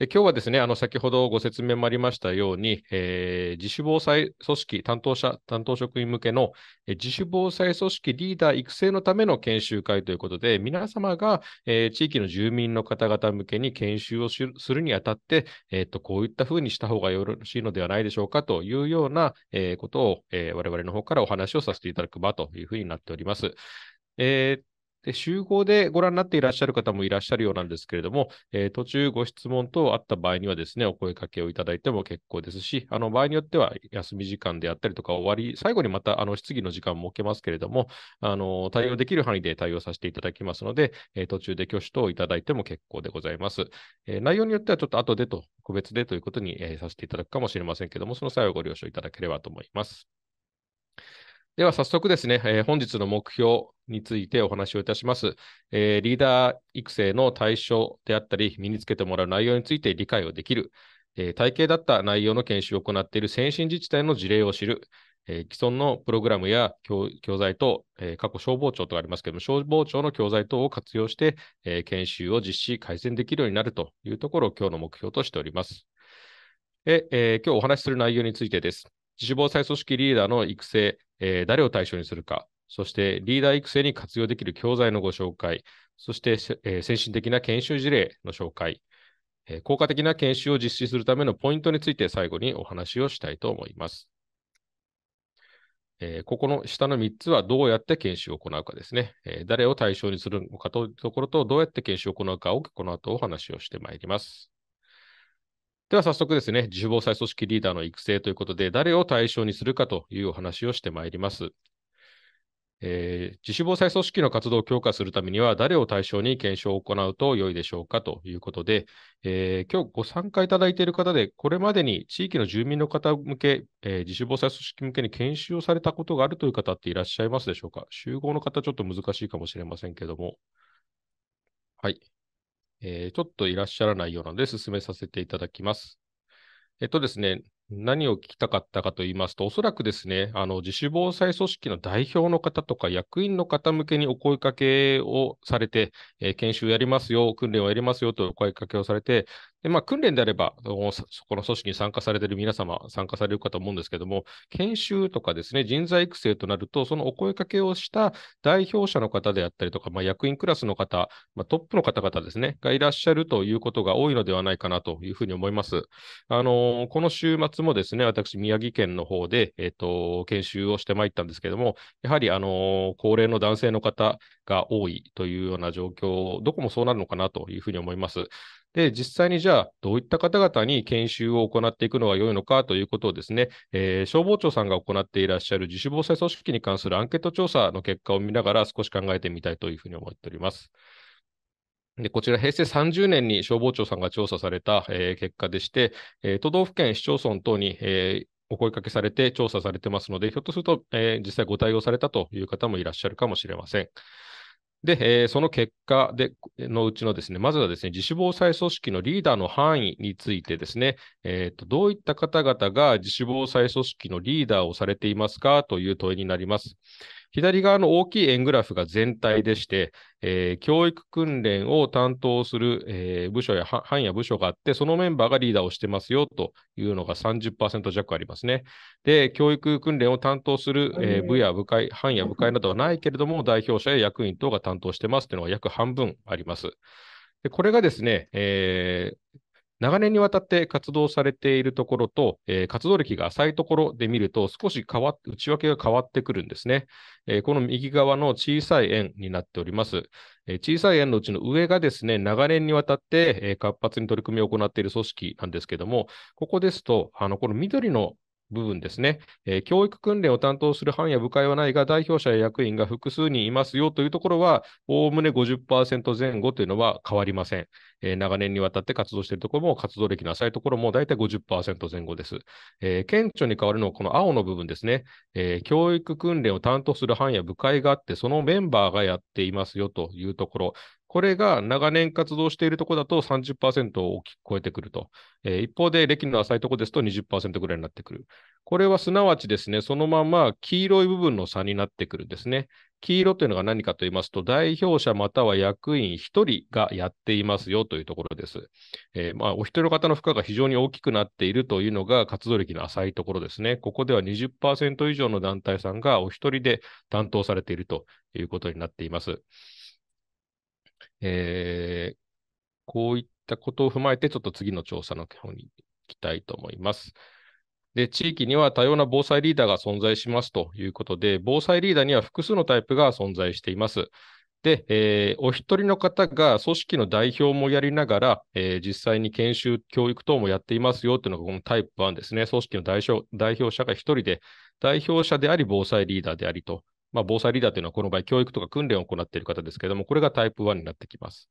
今日はですね、あの先ほどご説明もありましたように、えー、自主防災組織担当者、担当職員向けの、えー、自主防災組織リーダー育成のための研修会ということで、皆様が、えー、地域の住民の方々向けに研修をするにあたって、えーと、とこういったふうにした方がよろしいのではないでしょうかというような、えー、ことを、えー、我々の方からお話をさせていただく場というふうになっております。えーで集合でご覧になっていらっしゃる方もいらっしゃるようなんですけれども、えー、途中ご質問等あった場合にはですね、お声かけをいただいても結構ですし、あの場合によっては休み時間であったりとか終わり、最後にまたあの質疑の時間を設けますけれども、あの対応できる範囲で対応させていただきますので、えー、途中で挙手等いただいても結構でございます。えー、内容によってはちょっと後でと、個別でということに、えさせていただくかもしれませんけども、その際はご了承いただければと思います。では早速ですね、えー、本日の目標についてお話をいたします、えー、リーダー育成の対象であったり、身につけてもらう内容について理解をできる、えー、体系だった内容の研修を行っている先進自治体の事例を知る、え既存のプログラムや教材等、え過去消防庁とありますけども、消防庁の教材等を活用して、え研修を実施、改善できるようになるというところを今日の目標としております。ええー、今日お話しする内容についてです。自主防災組織リーダーの育成、えー、誰を対象にするか、そしてリーダー育成に活用できる教材のご紹介、そして、えー、先進的な研修事例の紹介、えー、効果的な研修を実施するためのポイントについて最後にお話をしたいと思います。えー、ここの下の3つはどうやって研修を行うかですね、え誰を対象にするのかというところと、どうやって研修を行うかをこの後お話をしてまいります。では早速ですね、自主防災組織リーダーの育成ということで、誰を対象にするかというお話をしてまいります。えー、自主防災組織の活動を強化するためには、誰を対象に検証を行うと良いでしょうかということで、えー、今日ご参加いただいている方で、これまでに地域の住民の方向け、えー、自主防災組織向けに研修をされたことがあるという方っていらっしゃいますでしょうか集合の方、ちょっと難しいかもしれませんけども。はい。えー、ちょっといらっしゃらないようなので進めさせていただきます。えっとですね、何を聞きたかったかと言いますと、おそらくですね、あの自主防災組織の代表の方とか役員の方向けにお声かけをされて、えー、研修やりますよ、訓練をやりますよとお声かけをされて、で、まあ、訓練であれば、そこの組織に参加されている皆様、参加されるかと思うんですけども、研修とかですね、人材育成となると、そのお声かけをした代表者の方であったりとか、まあ、役員クラスの方、まあ、トップの方々ですね、がいらっしゃるということが多いのではないかなというふうに思います。あのこの週末もですね、私、宮城県の方で、えっ、ー、と、研修をしてまいったんですけども、やはり、あの高齢の男性の方が多いというような状況、どこもそうなるのかなというふうに思います。で、実際にじゃあ、どういった方々に研修を行っていくのが良いのかということをですね、えー、消防庁さんが行っていらっしゃる自主防災組織に関するアンケート調査の結果を見ながら少し考えてみたいというふうに思っております。でこちら、平成30年に消防庁さんが調査された、えー、結果でして、えー、都道府県、市町村等に、えー、お声かけされて調査されてますので、ひょっとすると、え実際ご対応されたという方もいらっしゃるかもしれません。で、えー、その結果でのうちのですね、まずはですね、自主防災組織のリーダーの範囲についてですね、えーと、とどういった方々が自主防災組織のリーダーをされていますかという問いになります。左側の大きい円グラフが全体でして、えー、教育訓練を担当する、えー、部署や班や部署があって、そのメンバーがリーダーをしてますよというのが30%弱ありますね。で、教育訓練を担当する、えー、部や部会、班や部会などはないけれども、代表者や役員等が担当してますというのが約半分あります。でこれがですね、えー、長年にわたって活動されているところと、えー、活動歴が浅いところで見ると、少し変わ内訳が変わってくるんですね、えー、この右側の小さい円になっております。えー、小さい円のうちの上がですね、長年にわたって、え活発に取り組みを行っている組織なんですけども、ここですと、あのこの緑の部分ですね、えー、教育訓練を担当する班や部会はないが、代表者や役員が複数人いますよというところは、おおむね50%前後というのは変わりません。えー、長年にわたって活動しているところも、活動歴の浅いところも大体50%前後です。えー、顕著に変わるのはこの青の部分ですね、え教育訓練を担当する班や部会があって、そのメンバーがやっていますよというところ、これが長年活動しているところだと30%を大きく超えてくると。えー、一方で、歴の浅いところですと20%ぐらいになってくる。これはすなわちですね、そのまま黄色い部分の差になってくるんですね。黄色というのが何かと言いますと、代表者または役員1人がやっていますよというところです。えー、まあ、お一人の方の負荷が非常に大きくなっているというのが活動歴の浅いところですね。ここでは20%以上の団体さんがお一人で担当されているということになっています。えー、こういったことを踏まえて、ちょっと次の調査の本に行きたいと思います。で、地域には多様な防災リーダーが存在しますということで、防災リーダーには複数のタイプが存在しています。で、えー、お一人の方が組織の代表もやりながら、えー、実際に研修、教育等もやっていますよというのがこのタイプ1ですね。組織の代表代表者が一人で、代表者であり防災リーダーでありとまあ、防災リーダーというのはこの場合、教育とか訓練を行っている方ですけれども、これがタイプ1になってきます。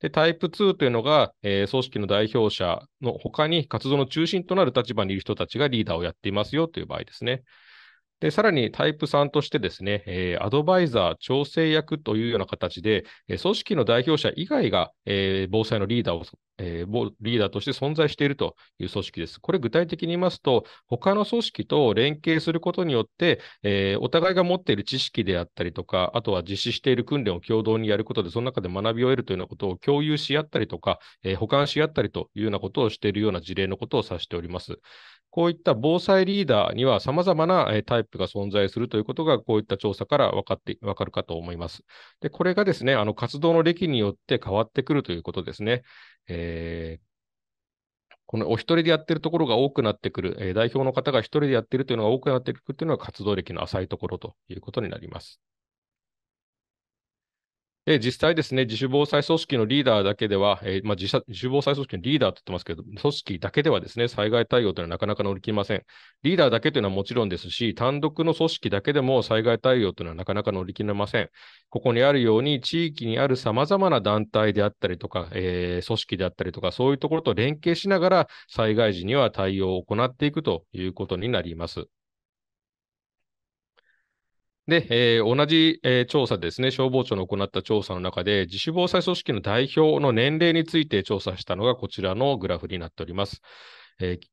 で、タイプ2というのが、えー、組織の代表者の他に活動の中心となる立場にいる人たちがリーダーをやっていますよという場合ですね。で、さらにタイプ3としてですね、えー、アドバイザー、調整役というような形で、え組織の代表者以外が、えー、防災のリーダーをえー、リーダーとして存在しているという組織です。これ具体的に言いますと、他の組織と連携することによって、えー、お互いが持っている知識であったりとか、あとは実施している訓練を共同にやることで、その中で学びを得るというようなことを共有し合ったりとか、えー、補完し合ったりというようなことをしているような事例のことを指しております。こういった防災リーダーには様々なタイプが存在するということが、こういった調査から分かって、分かるかと思います。で、これがですね、あの活動の歴によって変わってくるということですね。ええーこのお一人でやってるところが多くなってくる、えー、代表の方が一人でやってるというのが多くなってくるというのが活動歴の浅いところということになります。で実際ですね、自主防災組織のリーダーだけでは、えー、まあ、自主防災組織のリーダーと言ってますけど、組織だけではですね、災害対応というのはなかなか乗り切れません。リーダーだけというのはもちろんですし、単独の組織だけでも災害対応というのはなかなか乗り切れません。ここにあるように、地域にあるさまざまな団体であったりとか、えー、組織であったりとか、そういうところと連携しながら、災害時には対応を行っていくということになります。で、えー、同じ、えー、調査ですね、消防庁の行った調査の中で、自主防災組織の代表の年齢について調査したのがこちらのグラフになっております。えー、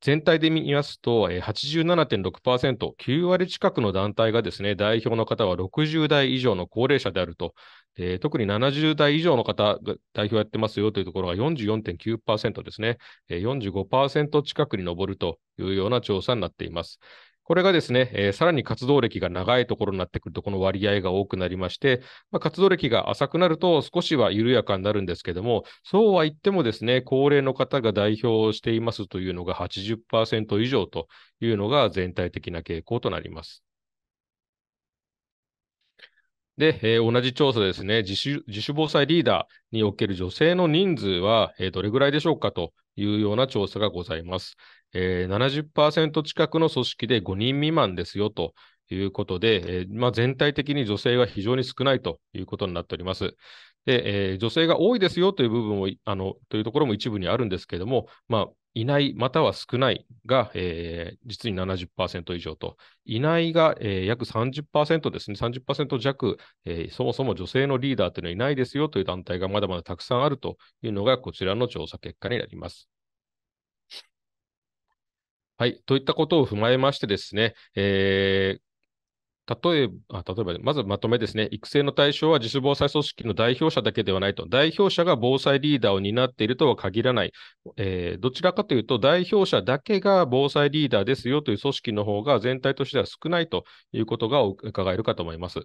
全体で見ますと、ー、87.6%、9割近くの団体がですね、代表の方は60代以上の高齢者であると、えー、特に70代以上の方が代表やってますよというところが44.9%ですね、えー、45%近くに上るというような調査になっています。これがですね、えー、さらに活動歴が長いところになってくると、この割合が多くなりまして、まあ、活動歴が浅くなると少しは緩やかになるんですけども、そうは言ってもですね、高齢の方が代表していますというのが80%以上というのが全体的な傾向となります。で、えー、同じ調査ですね自主、自主防災リーダーにおける女性の人数は、えー、どれぐらいでしょうかというような調査がございます。えー、70%近くの組織で5人未満ですよということで、えーまあ、全体的に女性は非常に少ないということになっております。でえー、女性が多いですよという部分をあのというところも一部にあるんですけれども、まあ、いないまたは少ないが、えー、実に70%以上と、いないが、えー、約30%ですね、30%弱、えー、そもそも女性のリーダーというのはいないですよという団体がまだまだたくさんあるというのが、こちらの調査結果になります。はい。といったことを踏まえましてですね、えー例えば、例えば、まずまとめですね。育成の対象は自主防災組織の代表者だけではないと。代表者が防災リーダーを担っているとは限らない。えー、どちらかというと、代表者だけが防災リーダーですよという組織の方が全体としては少ないということが伺えるかと思います。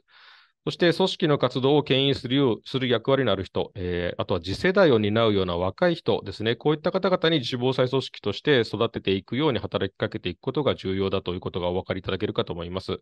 そして組織の活動を牽引するようする役割のある人、えー、あとは次世代を担うような若い人ですね、こういった方々に自防災組織として育てていくように働きかけていくことが重要だということがお分かりいただけるかと思います。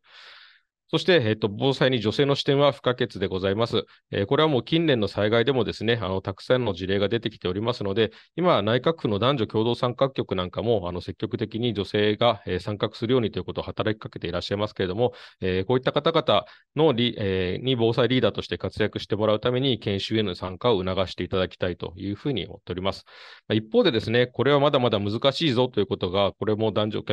そして、えっと、防災に女性の視点は不可欠でございます。えー、これはもう近年の災害でもですね、あの、たくさんの事例が出てきておりますので、今、内閣府の男女共同参画局なんかも、あの、積極的に女性が、えー、参画するようにということを働きかけていらっしゃいますけれども、えー、こういった方々のリ、えに防災リーダーとして活躍してもらうために、研修への参加を促していただきたいというふうに思っております。一方でですね、これはまだまだ難しいぞということが、これも男女、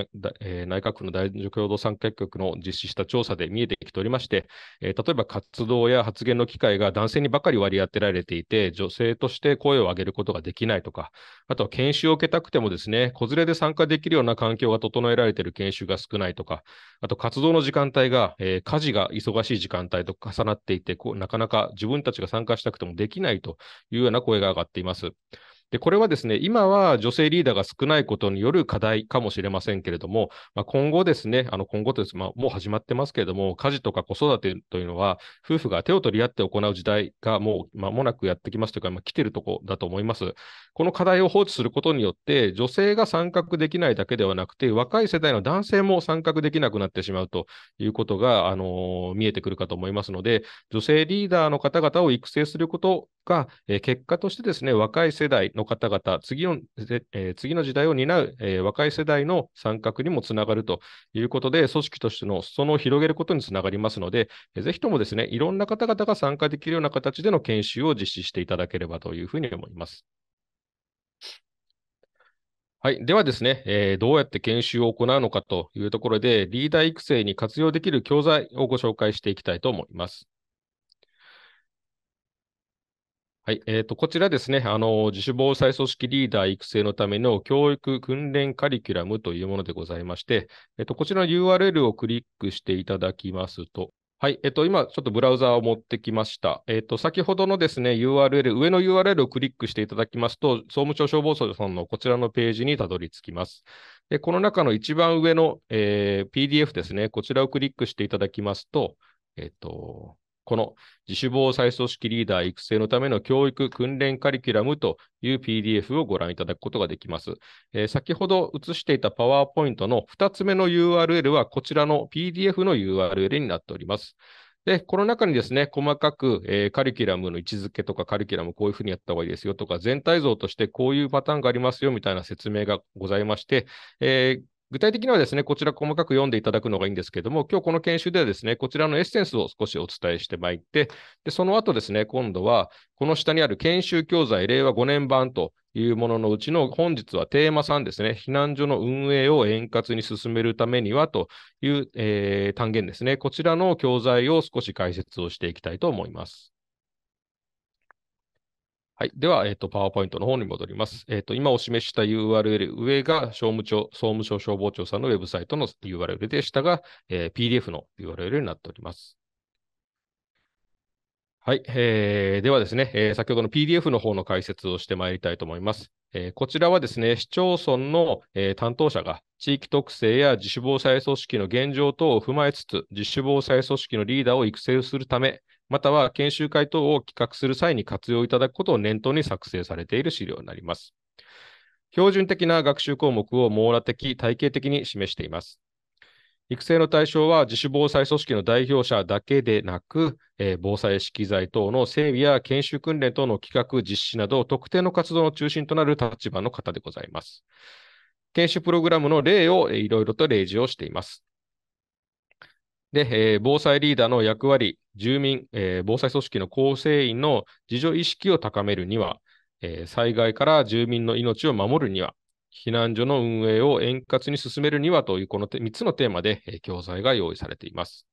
え内閣府の男女共同参画局の実施した調査で見えてきておりまして、えー、例えば活動や発言の機会が男性にばかり割り当てられていて、女性として声を上げることができないとか、あとは研修を受けたくてもですね、子連れで参加できるような環境が整えられている研修が少ないとか、あと活動の時間帯が、えー、家事が忙しい時間帯と重なっていてこう、なかなか自分たちが参加したくてもできないというような声が上がっています。で、これはですね、今は女性リーダーが少ないことによる課題かもしれませんけれども、まあ、今後ですね、あの今後とです、まあ、もう始まってますけれども、家事とか子育てというのは、夫婦が手を取り合って行う時代がもう間もなくやってきますというか、まあ、来てるところだと思います。この課題を放置することによって、女性が参画できないだけではなくて、若い世代の男性も参画できなくなってしまうということが、あのー、見えてくるかと思いますので、女性リーダーの方々を育成することが、えー、結果としてですね、若い世代、の方々、次の,、えー、次の時代を担う、えー、若い世代の参画にもつながるということで、組織としての裾野を広げることにつながりますので、えー、ぜひともですね、いろんな方々が参加できるような形での研修を実施していただければというふうに思います。はい。ではですね、えー、どうやって研修を行うのかというところで、リーダー育成に活用できる教材をご紹介していきたいと思います。はい、えー、と、こちらですね、あの、自主防災組織リーダー育成のための教育訓練カリキュラムというものでございまして、えっ、ー、と、こちらの URL をクリックしていただきますと、はい、えっ、ー、と、今、ちょっとブラウザーを持ってきました。えっ、と、先ほどのですね、URL、上の URL をクリックしていただきますと、総務省消防庁さんのこちらのページにたどり着きます。で、この中の一番上の、え PDF ですね、こちらをクリックしていただきますと、えっ、と、この自主防災組織リーダー育成のための教育訓練カリキュラムという PDF をご覧いただくことができます。えー、先ほど映していたパワーポイントの2つ目の URL はこちらの PDF の URL になっております。で、この中にですね、細かく、えー、カリキュラムの位置づけとか、カリキュラムこういうふうにやった方がいいですよとか、全体像としてこういうパターンがありますよみたいな説明がございまして、えー、具体的にはですね、こちら細かく読んでいただくのがいいんですけども、今日この研修ではですね、こちらのエッセンスを少しお伝えしてまいって、でその後ですね、今度はこの下にある研修教材令和5年版というもののうちの本日はテーマ3ですね、避難所の運営を円滑に進めるためにはという、えー、単元ですね、こちらの教材を少し解説をしていきたいと思います。はい。では、えっ、ー、と、パワーポイントの方に戻ります。えっ、ー、と、今お示した URL 上が、商務庁、総務省消防庁さんのウェブサイトの URL でしたが、えー、PDF の URL になっております。はい。えー、ではですね、えー、先ほどの PDF の方の解説をしてまいりたいと思います。えー、こちらはですね、市町村の、えー、担当者が地域特性や自主防災組織の現状等を踏まえつつ、自主防災組織のリーダーを育成するため、または研修会等を企画する際に活用いただくことを念頭に作成されている資料になります。標準的な学習項目を網羅的、体系的に示しています。育成の対象は自主防災組織の代表者だけでなく、えー、防災資機材等の整備や研修訓練等の企画、実施など、特定の活動の中心となる立場の方でございます。研修プログラムの例をいろいろと例示をしています。で、えー、防災リーダーの役割、住民、えー、防災組織の構成員の自助意識を高めるには、えー、災害から住民の命を守るには、避難所の運営を円滑に進めるにはというこの3つのテーマで、えー、教材が用意されています。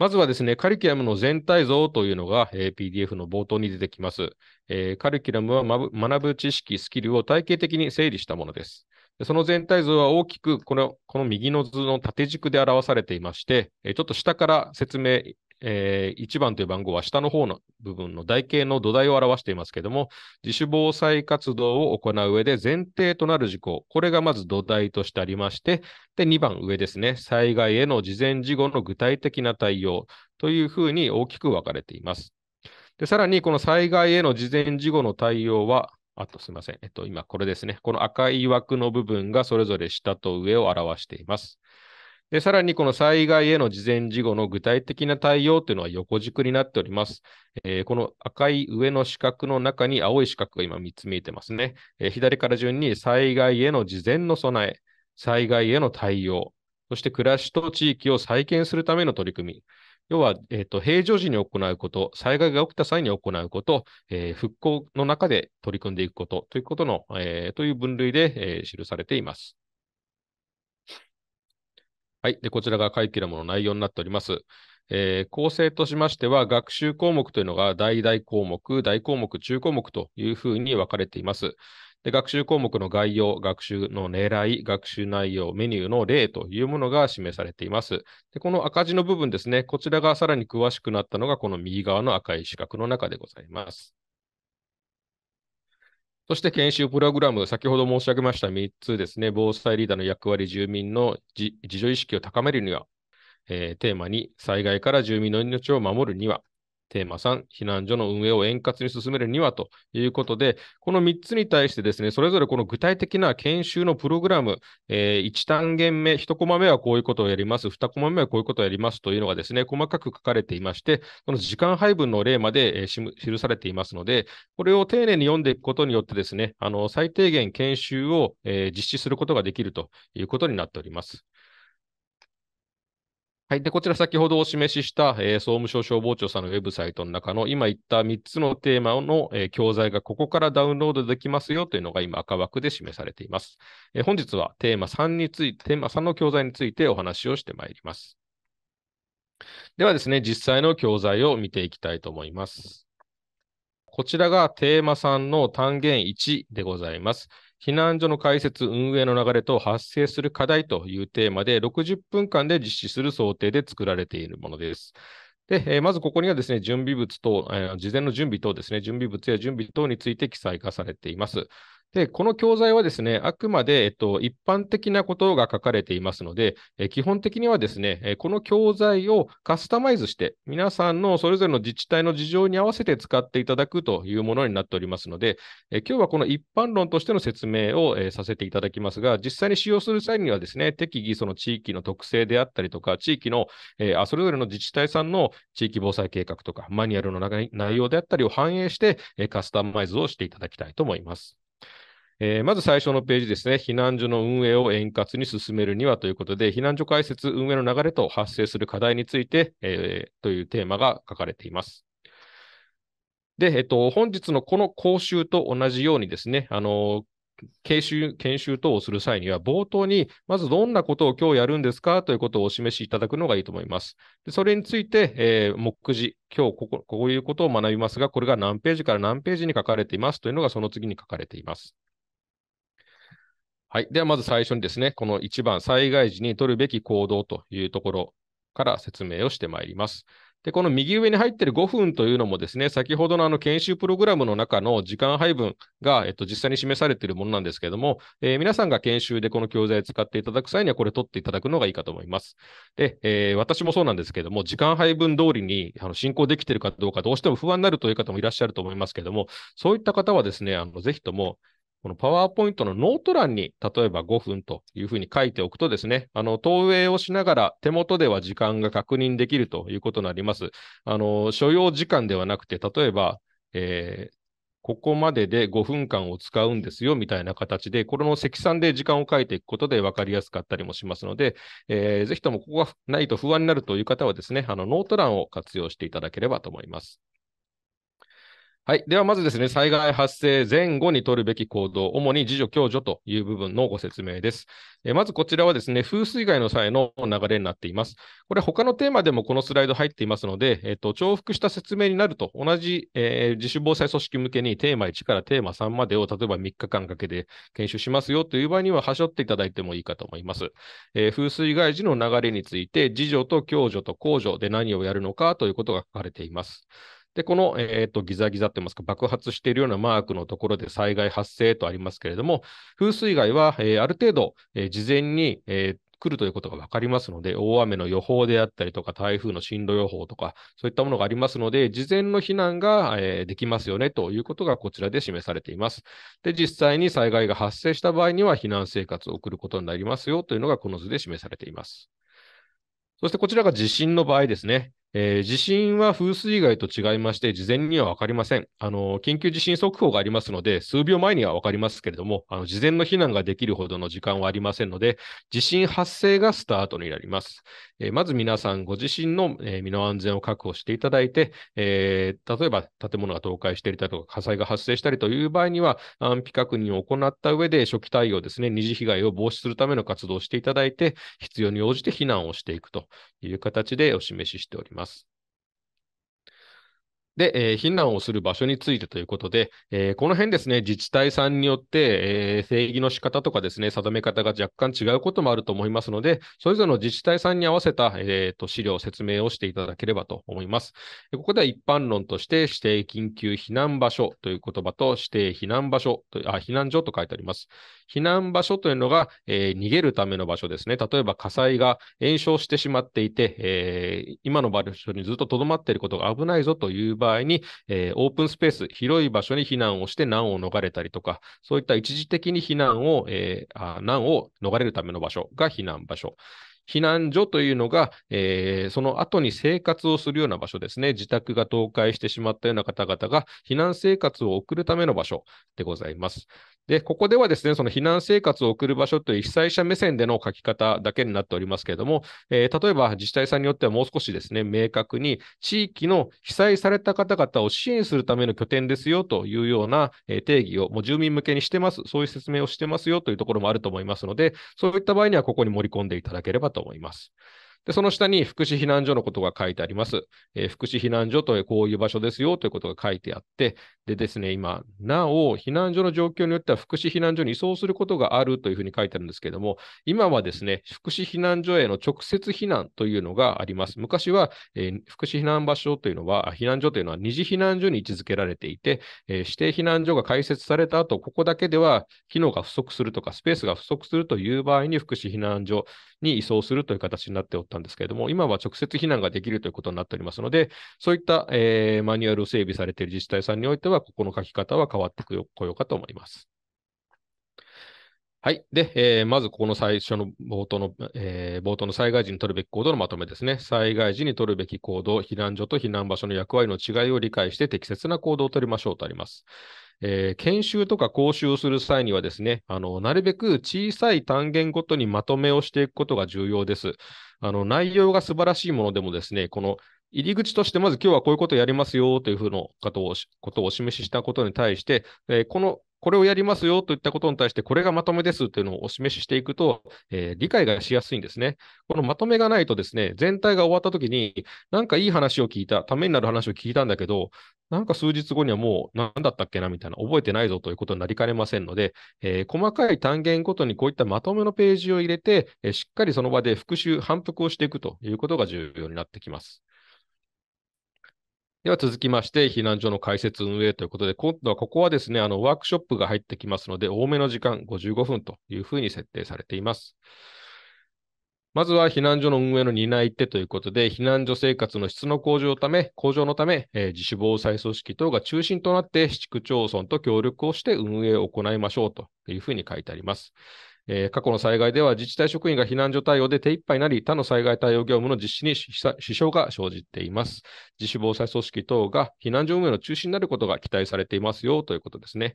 まずはですね、カリキュラムの全体像というのが、えー、PDF の冒頭に出てきます。えー、カリキュラムは学ぶ知識、スキルを体系的に整理したものです。その全体像は大きくこのこの右の図の縦軸で表されていまして、ちょっと下から説明、えー、1番という番号は下の方の部分の台形の土台を表していますけれども、自主防災活動を行う上で前提となる事項、これがまず土台としてありまして、で2番上ですね、災害への事前事後の具体的な対応というふうに大きく分かれています。でさらに、この災害への事前事後の対応は、あとすみません。えっと、今これですね。この赤い枠の部分がそれぞれ下と上を表しています。で、さらにこの災害への事前事後の具体的な対応というのは横軸になっております。えー、この赤い上の四角の中に青い四角が今3つ見えてますね。えー、左から順に災害への事前の備え、災害への対応、そして暮らしと地域を再建するための取り組み、要は、えーと、平常時に行うこと、災害が起きた際に行うこと、えー、復興の中で取り組んでいくことということの、えー、という分類で、えー、記されています。はい、でこちらが会計のもラムの内容になっております。えー、構成としましては、学習項目というのが大々項目、大項目、中項目というふうに分かれています。で学習項目の概要、学習の狙い、学習内容、メニューの例というものが示されています。でこの赤字の部分ですね、こちらがさらに詳しくなったのが、この右側の赤い四角の中でございます。そして研修プログラム、先ほど申し上げました3つですね、防災リーダーの役割、住民の自助意識を高めるには、えー、テーマに災害から住民の命を守るには、テーマ3、避難所の運営を円滑に進めるにはということで、この3つに対してですね、それぞれこの具体的な研修のプログラム、えー、1単元目、1コマ目はこういうことをやります、2コマ目はこういうことをやりますというのがですね、細かく書かれていまして、この時間配分の例まで、えー、記されていますので、これを丁寧に読んでいくことによってですね、あの最低限研修を、えー、実施することができるということになっております。はい、でこちら先ほどお示しした、えー、総務省消防庁さんのウェブサイトの中の今言った3つのテーマの、えー、教材がここからダウンロードできますよというのが今赤枠で示されています。えー、本日はテーマ3について、テーマ3の教材についてお話をしてまいります。ではですね、実際の教材を見ていきたいと思います。こちらがテーマ3の単元1でございます。避難所の開設、運営の流れと発生する課題というテーマで、60分間で実施する想定で作られているものです。で、えー、まずここにはですね、準備物と、えー、事前の準備等ですね、準備物や準備等について記載がされています。で、この教材はですね、あくまで、えっと、一般的なことが書かれていますので、え基本的にはですね、えこの教材をカスタマイズして、皆さんのそれぞれの自治体の事情に合わせて使っていただくというものになっておりますので、え今日はこの一般論としての説明を、えさせていただきますが、実際に使用する際にはですね、適宜その地域の特性であったりとか、地域の、えそれぞれの自治体さんの地域防災計画とか、マニュアルの内容であったりを反映して、えカスタマイズをしていただきたいと思います。えー、まず最初のページですね、避難所の運営を円滑に進めるにはということで、避難所開設運営の流れと発生する課題について、えー、というテーマが書かれています。で、えっと、本日のこの講習と同じようにですね、あの研修研修等をする際には、冒頭にまずどんなことを今日やるんですかということをお示しいただくのがいいと思います。でそれについて、えー、目次、今日こここういうことを学びますが、これが何ページから何ページに書かれていますというのがその次に書かれています。はい。では、まず最初にですね、この1番、災害時に取るべき行動というところから説明をしてまいります。で、この右上に入っている5分というのもですね、先ほどのあの研修プログラムの中の時間配分が、えっと、実際に示されているものなんですけれども、えー、皆さんが研修でこの教材を使っていただく際には、これ取っていただくのがいいかと思います。で、えー、私もそうなんですけれども、時間配分通りにあの進行できているかどうか、どうしても不安になるという方もいらっしゃると思いますけれども、そういった方はですね、あのぜひとも、このパワーポイントのノート欄に、例えば5分というふうに書いておくとですね、あの、投影をしながら手元では時間が確認できるということになります。あの、所要時間ではなくて、例えば、えー、ここまでで5分間を使うんですよみたいな形で、これの積算で時間を書いていくことで分かりやすかったりもしますので、えー、ぜひともここがないと不安になるという方はですね、あのノート欄を活用していただければと思います。はい。では、まずですね、災害発生前後に取るべき行動、主に自助、共助という部分のご説明です。えまず、こちらはですね、風水害の際の流れになっています。これ、他のテーマでもこのスライド入っていますので、えっと、重複した説明になると、同じ、えー、自主防災組織向けにテーマ1からテーマ3までを、例えば3日間かけて研修しますよという場合には、はしょっていただいてもいいかと思います。えー、風水害時の流れについて、自助と共助と公助で何をやるのかということが書かれています。で、この、えーと、とギザギザといいますか、爆発しているようなマークのところで災害発生とありますけれども、風水害は、えー、ある程度、えー、事前に、えー来るということが分かりますので、大雨の予報であったりとか、台風の進路予報とか、そういったものがありますので、事前の避難が、えー、できますよねということがこちらで示されています。で、実際に災害が発生した場合には、避難生活を送ることになりますよというのが、この図で示されています。そしてこちらが地震の場合ですね。えー、地震は風水害と違いまして、事前には分かりません。あの緊急地震速報がありますので、数秒前には分かりますけれども、あの事前の避難ができるほどの時間はありませんので、地震発生がスタートになります。えー、まず皆さん、ご自身の、えー、身の安全を確保していただいて、え例えば建物が倒壊していたりとか、火災が発生したりという場合には、安否確認を行った上で、初期対応ですね、二次被害を防止するための活動をしていただいて、必要に応じて避難をしていくという形でお示ししております。ます。で、えー、避難をする場所についてということで、えー、この辺ですね、自治体さんによって、えー、正義の仕方とかですね、定め方が若干違うこともあると思いますので、それぞれの自治体さんに合わせた、えーと、資料、説明をしていただければと思います。ここでは一般論として、指定緊急避難場所という言葉と、指定避難場所とあ、避難所と書いてあります。避難場所というのが、えー、逃げるための場所ですね。例えば火災が延焼してしまっていて、えー、今の場所にずっと留まっていることが危ないぞという場合場合に、えー、オープンスペース、広い場所に避難をして難を逃れたりとか、そういった一時的に避難を、えー、難を逃れるための場所が避難場所。避難所というのが、えー、その後に生活をするような場所ですね、自宅が倒壊してしまったような方々が避難生活を送るための場所でございます。で、ここではですね、その避難生活を送る場所という被災者目線での書き方だけになっておりますけれども、えー、例えば自治体さんによってはもう少しですね、明確に地域の被災された方々を支援するための拠点ですよというような、え定義をもう住民向けにしてます、そういう説明をしてますよというところもあると思いますので、そういった場合にはここに盛り込んでいただければと思います。で、その下に福祉避難所のことが書いてあります。えー、福祉避難所とこういう場所ですよということが書いてあって、でですね、今、なお、避難所の状況によっては福祉避難所に移送することがあるというふうに書いてあるんですけれども、今はですね、福祉避難所への直接避難というのがあります。昔は、えー、福祉避難場所というのは、避難所というのは二次避難所に位置づけられていて、えー、指定避難所が開設された後、ここだけでは機能が不足するとか、スペースが不足するという場合に福祉避難所に移送するという形になっておったったんですけれども、今は直接避難ができるということになっておりますので、そういった、えー、マニュアルを整備されている自治体さんにおいては、ここの書き方は変わってこようかと思います。はい。で、えー、まずここの最初の冒頭の、えー、冒頭の災害時に取るべき行動のまとめですね。災害時に取るべき行動、避難所と避難場所の役割の違いを理解して適切な行動を取りましょうとあります。えー、研修とか講習をする際にはですね、あのなるべく小さい単元ごとにまとめをしていくことが重要です。あの内容が素晴らしいものでもですね、この入り口として、まず今日はこういうことをやりますよというふうことをことをお示ししたことに対して、えー、このこれをやりますよといったことに対して、これがまとめですというのをお示ししていくと、えー、理解がしやすいんですね。このまとめがないとですね、全体が終わったときに、なんかいい話を聞いた、ためになる話を聞いたんだけど、なんか数日後にはもう何だったっけなみたいな、覚えてないぞということになりかねませんので、えー、細かい単元ごとにこういったまとめのページを入れて、えー、しっかりその場で復習、反復をしていくということが重要になってきます。では続きまして、避難所の開設運営ということで、今度はここはですね、あのワークショップが入ってきますので、多めの時間、55分というふうに設定されています。まずは避難所の運営の担い手ということで、避難所生活の質の向上のため、向上のため、えー、自主防災組織等が中心となって、市区町村と協力をして運営を行いましょうというふうに書いてあります。えー、過去の災害では自治体職員が避難所対応で手一杯になり、他の災害対応業務の実施に支障が生じています。自主防災組織等が避難所運営の中心になることが期待されていますよということですね。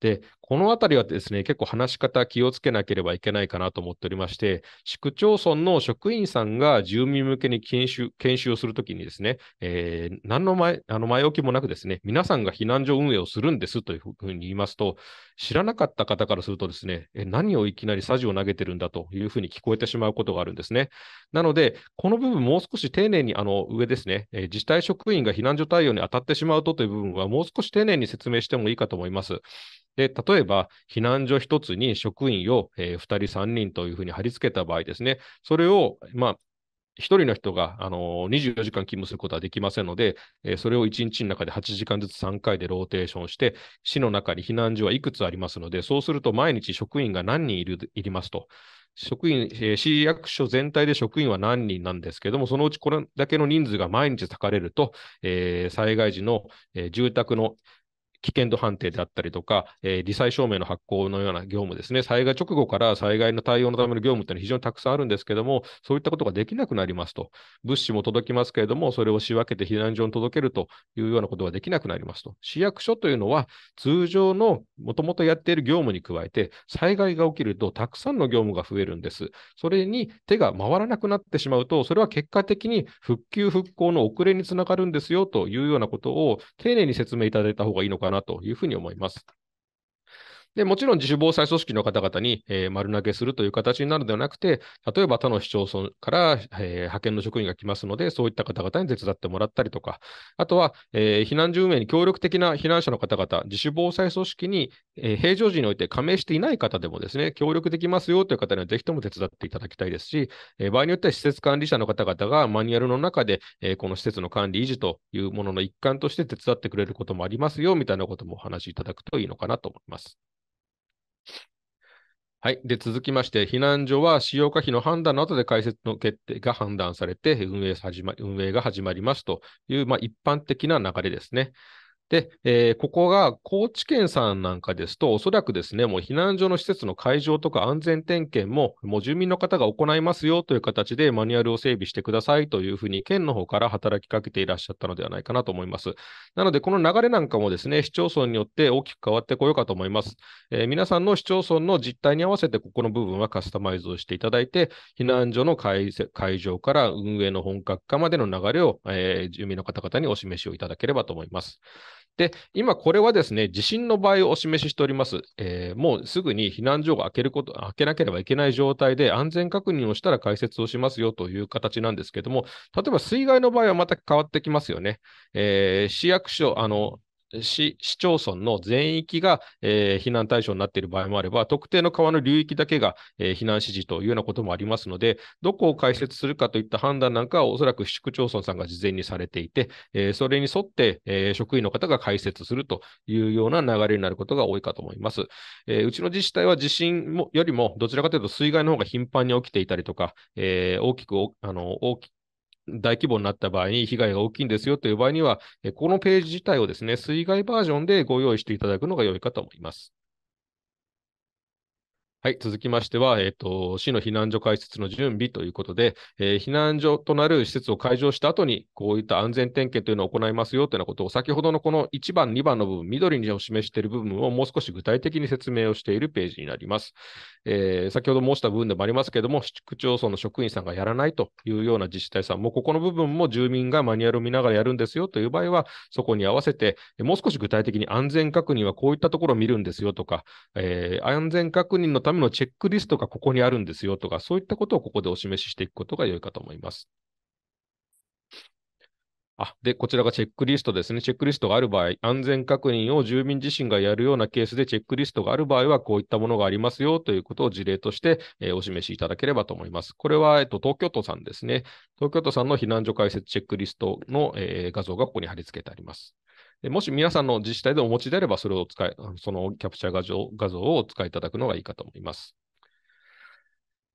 で、このあたりはですね、結構話し方気をつけなければいけないかなと思っておりまして、市区町村の職員さんが住民向けに研修研修をするときにですね、えー、何の前あの前置きもなくですね、皆さんが避難所運営をするんですというふうに言いますと、知らなかった方からするとですね、え何をいきなりサジを投げてるんだというふうに聞こえてしまうことがあるんですね。なので、この部分もう少し丁寧に、あの上ですね、えー、自治体職員が避難所対応に当たってしまうとという部分はもう少し丁寧に説明してもいいかと思います。で、例えば、避難所1つに職員を、えー、2人、3人というふうに貼り付けた場合ですね、それを、まあ、1人の人が、あのー、24時間勤務することはできませんので、えー、それを1日の中で8時間ずつ3回でローテーションして、市の中に避難所はいくつありますので、そうすると毎日職員が何人いるいりますと。職員、えー、市役所全体で職員は何人なんですけども、そのうちこれだけの人数が毎日割かれると、えー、災害時の、えー、住宅の危険度判定であったりとか、えー、理災証明の発行のような業務ですね、災害直後から災害の対応のための業務というのは非常にたくさんあるんですけども、そういったことができなくなりますと、物資も届きますけれども、それを仕分けて避難所に届けるというようなことができなくなりますと。市役所というのは、通常のもともとやっている業務に加えて、災害が起きるとたくさんの業務が増えるんです。それに手が回らなくなってしまうと、それは結果的に復旧・復興の遅れにつながるんですよというようなことを丁寧に説明いただいた方がいいのかかなというふうに思います。で、もちろん自主防災組織の方々に、えー、丸投げするという形になるのではなくて、例えば他の市町村から、えー、派遣の職員が来ますので、そういった方々に手伝ってもらったりとか、あとは、えー、避難所運営に協力的な避難者の方々、自主防災組織に、え平常時において加盟していない方でもですね、協力できますよという方にはぜひとも手伝っていただきたいですし、え場合によっては施設管理者の方々がマニュアルの中で、えこの施設の管理維持というものの一環として手伝ってくれることもありますよみたいなこともお話しいただくといいのかなと思います。はい。で、続きまして、避難所は使用可否の判断の後で開設の決定が判断されて運営始ま、運営が始まりますという、まあ、一般的な流れですね。で、えー、ここが高知県さんなんかですと、おそらくですね、もう避難所の施設の会場とか安全点検も、もう住民の方が行いますよという形でマニュアルを整備してくださいというふうに、県の方から働きかけていらっしゃったのではないかなと思います。なので、この流れなんかもですね、市町村によって大きく変わってこようかと思います。えー、皆さんの市町村の実態に合わせて、ここの部分はカスタマイズをしていただいて、避難所の会場から運営の本格化までの流れを、えー、住民の方々にお示しをいただければと思います。で、今これはですね、地震の場合をお示ししております。えー、もうすぐに避難所が開けること、開けなければいけない状態で安全確認をしたら解説をしますよという形なんですけども、例えば水害の場合はまた変わってきますよね。えー、市役所、あの、市市町村の全域が、えー、避難対象になっている場合もあれば、特定の川の流域だけが、えー、避難指示というようなこともありますので、どこを開設するかといった判断なんかは、おそらく市区町村さんが事前にされていて、えー、それに沿って、え職員の方が開設するというような流れになることが多いかと思います。えうちの自治体は地震もよりも、どちらかというと水害の方が頻繁に起きていたりとか、え大きくあの大き大規模になった場合に被害が大きいんですよという場合には、このページ自体をですね、水害バージョンでご用意していただくのが良いかと思います。はい、続きましては、えーと、市の避難所開設の準備ということで、えー、避難所となる施設を開場した後に、こういった安全点検というのを行いますよというようなことを、先ほどのこの1番、2番の部分、緑にを示している部分をもう少し具体的に説明をしているページになります。えー、先ほど申した部分でもありますけれども、市区町村の職員さんがやらないというような自治体さんも、ここの部分も住民がマニュアルを見ながらやるんですよという場合は、そこに合わせて、もう少し具体的に安全確認はこういったところを見るんですよとか、えー、安全確認のためムのチェックリストがここにあるんですよとか、そういったことをここでお示ししていくことが良いかと思います。あ、で、こちらがチェックリストですね。チェックリストがある場合、安全確認を住民自身がやるようなケースでチェックリストがある場合は、こういったものがありますよということを事例として、えー、お示しいただければと思います。これは、えっと、東京都さんですね。東京都さんの避難所開設チェックリストの、えー、画像がここに貼り付けてあります。もし皆さんの自治体でお持ちであれば、それを使い、そのキャプチャー画像画像をお使いいただくのがいいかと思います。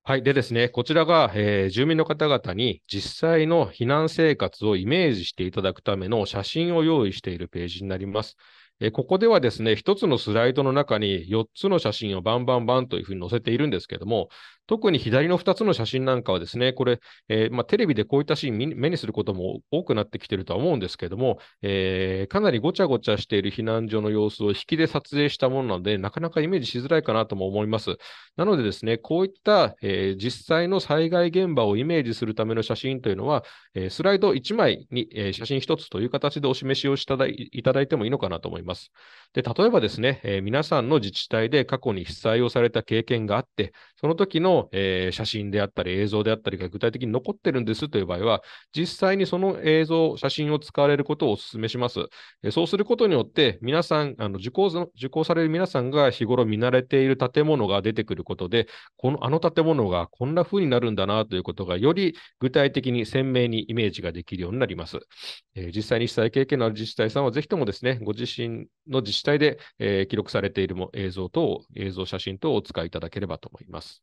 はい。でですね、こちらが、えー、住民の方々に実際の避難生活をイメージしていただくための写真を用意しているページになります。えー、ここではですね、1つのスライドの中に4つの写真をバンバンバンというふうに載せているんですけども、特に左の2つの写真なんかはですね、これ、えー、まあ、テレビでこういったシーン目にすることも多くなってきてるとは思うんですけども、えー、かなりごちゃごちゃしている避難所の様子を引きで撮影したものなので、なかなかイメージしづらいかなとも思います。なのでですね、こういった、えー、実際の災害現場をイメージするための写真というのは、えスライド1枚に、え写真1つという形でお示しをしただいただいてもいいのかなと思います。で例えばですね、え皆さんの自治体で過去に被災をされた経験があって、その時のの、えー、写真であったり映像であったりが具体的に残ってるんですという場合は、実際にその映像、写真を使われることをお勧めします。えー、そうすることによって、皆さん、あの受講受講される皆さんが日頃見慣れている建物が出てくることで、このあの建物がこんな風になるんだなということが、より具体的に鮮明にイメージができるようになります。えー、実際に被災経験のある自治体さんは、ぜひともですね、ご自身の自治体で、え記録されているも映像等、映像写真等をお使いいただければと思います。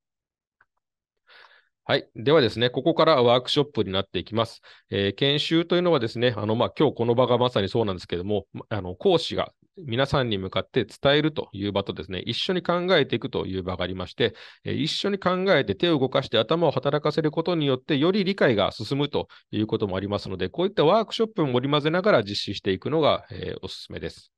はい。ではですね、ここからワークショップになっていきます。えー、研修というのはですね、あの、まあ、今日この場がまさにそうなんですけども、あの、講師が皆さんに向かって伝えるという場とですね、一緒に考えていくという場がありまして、えー、一緒に考えて手を動かして頭を働かせることによって、より理解が進むということもありますので、こういったワークショップも織り交ぜながら実施していくのが、えー、おすすめです。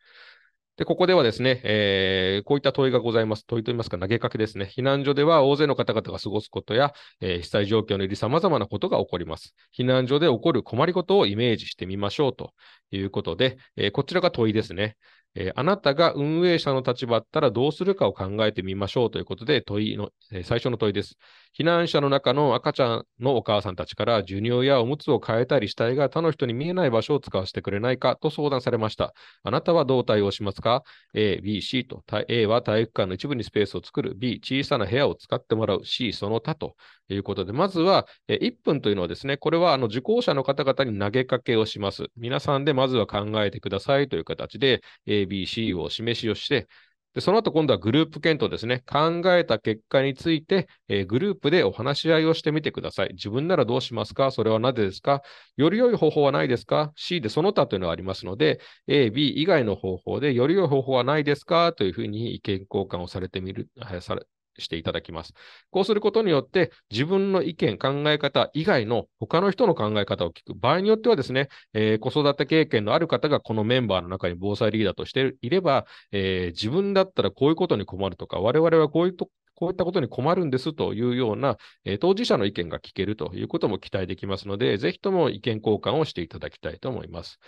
で、ここではですね、えー、こういった問いがございます。問いといいますか、投げかけですね。避難所では大勢の方々が過ごすことや、えー、被災状況により様々なことが起こります。避難所で起こる困りごとをイメージしてみましょうということで、えー、こちらが問いですね。えー、あなたが運営者の立場だったらどうするかを考えてみましょうということで問いの、えー、最初の問いです。避難者の中の赤ちゃんのお母さんたちから授乳やおむつを変えたり死体が他の人に見えない場所を使わせてくれないかと相談されました。あなたはどう対応しますか ?A、B、C と A は体育館の一部にスペースを作る B、小さな部屋を使ってもらう C、その他ということでまずは、えー、1分というのはですね、これはあの受講者の方々に投げかけをします。皆さんでまずは考えてくださいという形で、ABC を示しをして、でその後今度はグループ検討ですね。考えた結果について、えー、グループでお話し合いをしてみてください。自分ならどうしますかそれはなぜですかより良い方法はないですか ?C でその他というのはありますので、A、B 以外の方法でより良い方法はないですかというふうに意見交換をされてみる、されしていただきます。こうすることによって、自分の意見、考え方以外の他の人の考え方を聞く。場合によってはですね、えー、子育て経験のある方がこのメンバーの中に防災リーダーとしていれば、えー、自分だったらこういうことに困るとか、我々はこういうとこういったことに困るんですというような、えー、当事者の意見が聞けるということも期待できますので、ぜひとも意見交換をしていただきたいと思います。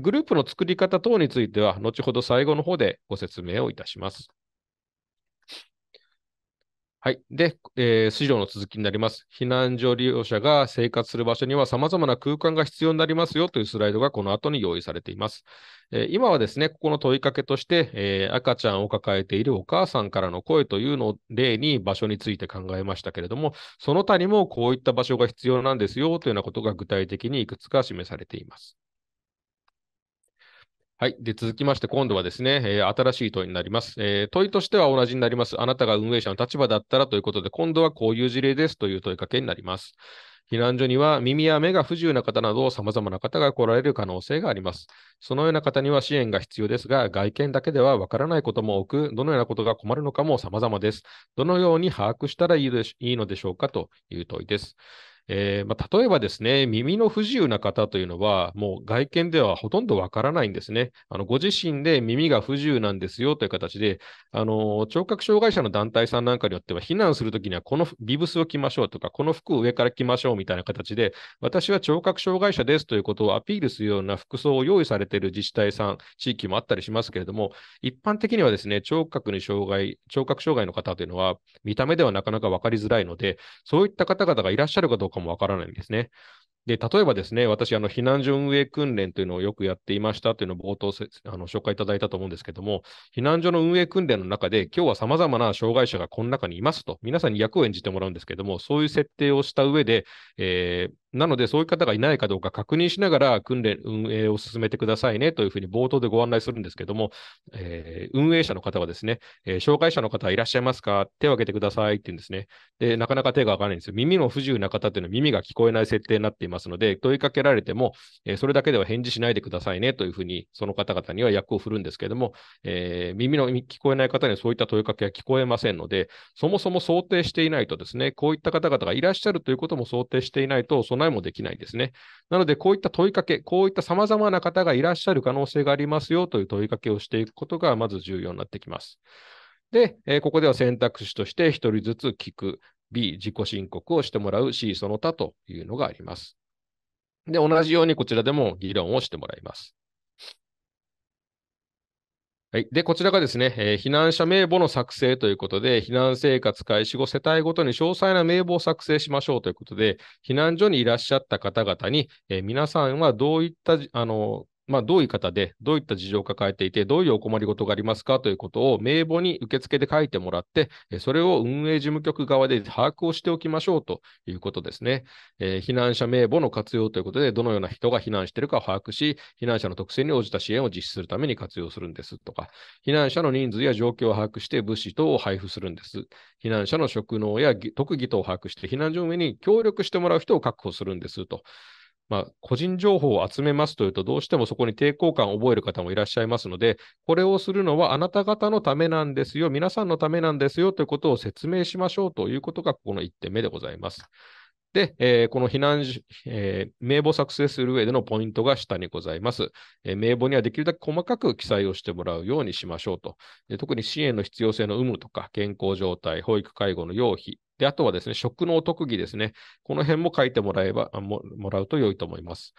グループの作り方等については、後ほど最後の方でご説明をいたします。はい。で、えー、資料の続きになります。避難所利用者が生活する場所には様々な空間が必要になりますよというスライドがこの後に用意されています。えー、今はですね、ここの問いかけとして、えー、赤ちゃんを抱えているお母さんからの声というのを例に場所について考えましたけれども、その他にもこういった場所が必要なんですよというようなことが具体的にいくつか示されています。はい。で、続きまして、今度はですね、えー、新しい問いになります、えー、問いとしては同じになります。あなたが運営者の立場だったらということで、今度はこういう事例ですという問いかけになります。避難所には耳や目が不自由な方など、様々な方が来られる可能性があります。そのような方には支援が必要ですが、外見だけではわからないことも多く、どのようなことが困るのかも様々です。どのように把握したらいいのでしょうかという問いです。えー、まあ、例えばですね、耳の不自由な方というのは、もう外見ではほとんどわからないんですね。あのご自身で耳が不自由なんですよという形で、あの聴覚障害者の団体さんなんかによっては、避難するときにはこのビブスを着ましょうとか、この服を上から着ましょうみたいな形で、私は聴覚障害者ですということをアピールするような服装を用意されている自治体さん、地域もあったりしますけれども、一般的にはですね、聴覚に障害、聴覚障害の方というのは、見た目ではなかなか分かりづらいので、そういった方々がいらっしゃるかどうかかもわからないんですね。で、例えばですね、私、あの、避難所運営訓練というのをよくやっていましたというのを冒頭あの紹介いただいたと思うんですけども、避難所の運営訓練の中で、今日は様々な障害者がこの中にいますと、皆さんに役を演じてもらうんですけども、そういう設定をした上で、えー、なので、そういう方がいないかどうか確認しながら訓練、運営を進めてくださいねというふうに冒頭でご案内するんですけども、えー、運営者の方はですね、えー、障害者の方はいらっしゃいますか手を挙げてくださいって言うんですね。で、なかなか手が上がらないんですよ。耳の不自由な方というのは耳が聞こえない設定になっていますので、問いかけられても、えー、それだけでは返事しないでくださいねというふうに、その方々には役を振るんですけども、え耳の聞こえない方にはそういった問いかけは聞こえませんので、そもそも想定していないとですね、こういった方々がいらっしゃるということも想定していないと、備えいもできないんですね。なので、こういった問いかけ、こういったさまざまな方がいらっしゃる可能性がありますよという問いかけをしていくことが、まず重要になってきます。で、えー、ここでは選択肢として、1人ずつ聞く、B、自己申告をしてもらう、C、その他というのがあります。で、同じようにこちらでも議論をしてもらいます。はい、でこちらがですね、えー、避難者名簿の作成ということで、避難生活開始後、世帯ごとに詳細な名簿を作成しましょうということで、避難所にいらっしゃった方々に、えー、皆さんはどういったあのまあ、どういう方で、どういった事情を抱えていて、どういうお困りごとがありますかということを名簿に受付で書いてもらって、それを運営事務局側で把握をしておきましょうということですね。えー、避難者名簿の活用ということで、どのような人が避難しているかを把握し、避難者の特性に応じた支援を実施するために活用するんですとか、避難者の人数や状況を把握して物資等を配布するんです。避難者の職能や特技等を把握して、避難所運営に協力してもらう人を確保するんですと。まあ、個人情報を集めますというと、どうしてもそこに抵抗感を覚える方もいらっしゃいますので、これをするのはあなた方のためなんですよ、皆さんのためなんですよということを説明しましょうということが、ここの1点目でございます。で、えー、この避難、えー、名簿作成する上でのポイントが下にございます、えー、名簿にはできるだけ細かく記載をしてもらうようにしましょうと。で特に支援の必要性の有無とか、健康状態、保育、介護の要否、で、あとはですね、食の特技ですね。この辺も書いてもらえば、ももらうと良いと思います。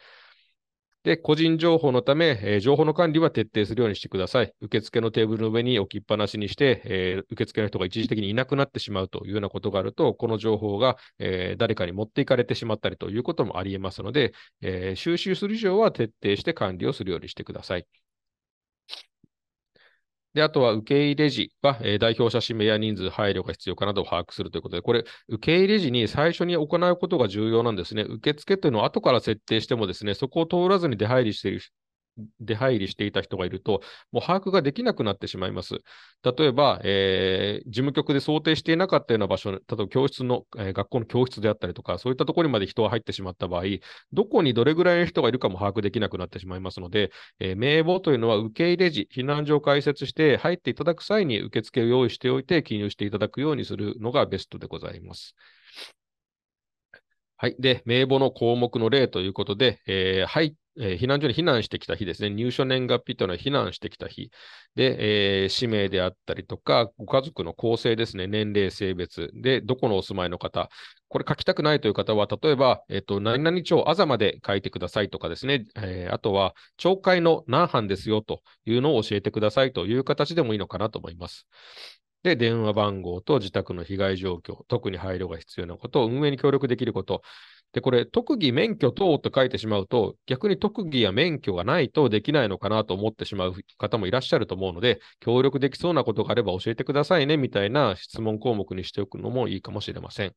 で、個人情報のため、えー、情報の管理は徹底するようにしてください。受付のテーブルの上に置きっぱなしにして、えー、受付の人が一時的にいなくなってしまうというようなことがあると、この情報が、えー、誰かに持っていかれてしまったりということもありえますので、え収集する以上は徹底して管理をするようにしてください。で、あとは受け入れ時は、えー、代表者指名や人数、配慮が必要かなどを把握するということで、これ、受け入れ時に最初に行うことが重要なんですね。受付というのを後から設定してもですね、そこを通らずに出入りしている出入りしていた人がいると、もう把握ができなくなってしまいます。例えば、えー、事務局で想定していなかったような場所、例えば教室の、えー、学校の教室であったりとか、そういったところにまで人が入ってしまった場合、どこにどれぐらいの人がいるかも把握できなくなってしまいますので、えー、名簿というのは受け入れ時、避難所を開設して、入っていただく際に受付を用意しておいて、記入していただくようにするのがベストでございます。はい。で、名簿の項目の例ということで、えー、入っえー、避難所に避難してきた日ですね、入所年月日というのは避難してきた日で、えー、氏名であったりとか、ご家族の構成ですね、年齢、性別で、どこのお住まいの方、これ書きたくないという方は、例えば、えっと、何々町あざまで書いてくださいとかですね、えー、あとは、町会の何班ですよというのを教えてくださいという形でもいいのかなと思います。で、電話番号と自宅の被害状況、特に配慮が必要なこと、運営に協力できること、で、これ、特技、免許等と書いてしまうと、逆に特技や免許がないとできないのかなと思ってしまう方もいらっしゃると思うので、協力できそうなことがあれば教えてくださいねみたいな質問項目にしておくのもいいかもしれません。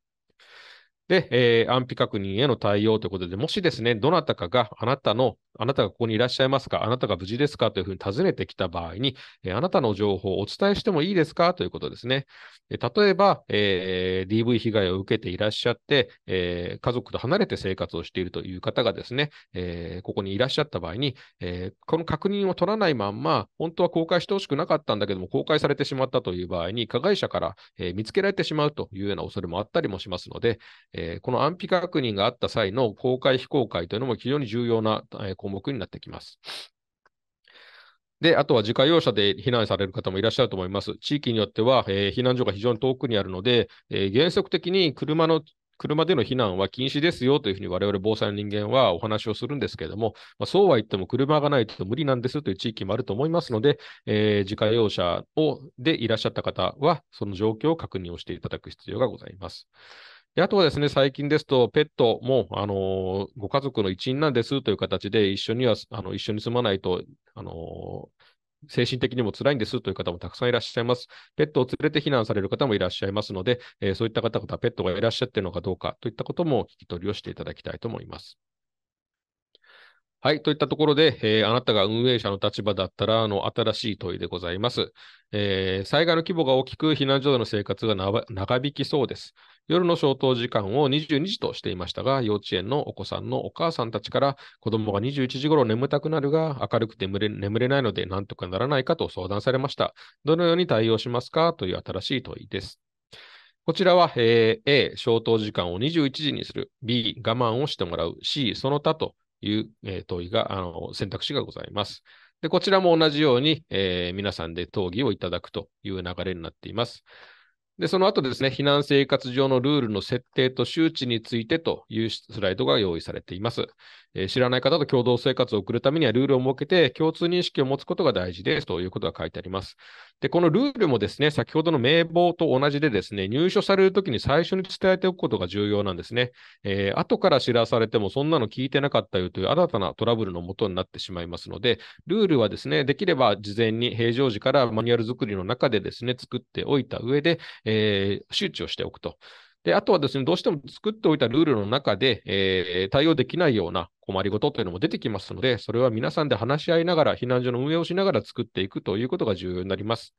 で、えー、安否確認への対応ということで、もしですね、どなたかがあなたの、あなたがここにいらっしゃいますか、あなたが無事ですかというふうに尋ねてきた場合に、えー、あなたの情報をお伝えしてもいいですかということですね。えー、例えば、え DV 被害を受けていらっしゃって、え家族と離れて生活をしているという方がですね、えここにいらっしゃった場合に、えこの確認を取らないまんま、本当は公開してほしくなかったんだけども、公開されてしまったという場合に、加害者から、え見つけられてしまうというような恐れもあったりもしますので、えー、この安否確認があった際の公開、非公開というのも非常に重要な、え項目になってきます。で、あとは自家用車で避難される方もいらっしゃると思います。地域によっては、えー、避難所が非常に遠くにあるので、えー、原則的に車の車での避難は禁止ですよというふうに我々防災の人間はお話をするんですけれども、まあ、そうは言っても車がないと無理なんですという地域もあると思いますので、えー、自家用車をでいらっしゃった方は、その状況を確認をしていただく必要がございます。であとはですね、最近ですと、ペットも、あのご家族の一員なんですという形で、一緒には、あの一緒に住まないと、あの精神的にも辛いんですという方もたくさんいらっしゃいます。ペットを連れて避難される方もいらっしゃいますので、えー、そういった方々、ペットがいらっしゃっているのかどうかといったことも聞き取りをしていただきたいと思います。はい、といったところで、えー、あなたが運営者の立場だったら、あの、新しい問いでございます。えー、災害の規模が大きく、避難所での生活が長引きそうです。夜の消灯時間を22時としていましたが、幼稚園のお子さんのお母さんたちから、子供が21時頃眠たくなるが、明るくて眠れないので、なんとかならないかと相談されました。どのように対応しますかという新しい問いです。こちらは、えー、A、消灯時間を21時にする、B、我慢をしてもらう、C、その他という、え問いが、あの、選択肢がございます。で、こちらも同じように、え皆さんで討議をいただくという流れになっています。で、その後ですね、避難生活上のルールの設定と周知についてというスライドが用意されています。えー、知らない方と共同生活を送るためにはルールを設けて共通認識を持つことが大事ですということが書いてあります。で、このルールもですね、先ほどの名簿と同じでですね、入所されるときに最初に伝えておくことが重要なんですね。えー、後から知らされてもそんなの聞いてなかったよという新たなトラブルのもとになってしまいますので、ルールはですね、できれば事前に平常時からマニュアル作りの中でですね、作っておいた上で、えー、周知をしておくと。で、あとはですね、どうしても作っておいたルールの中で、えー、対応できないような困りごとというのも出てきますので、それは皆さんで話し合いながら、避難所の運営をしながら作っていくということが重要になります。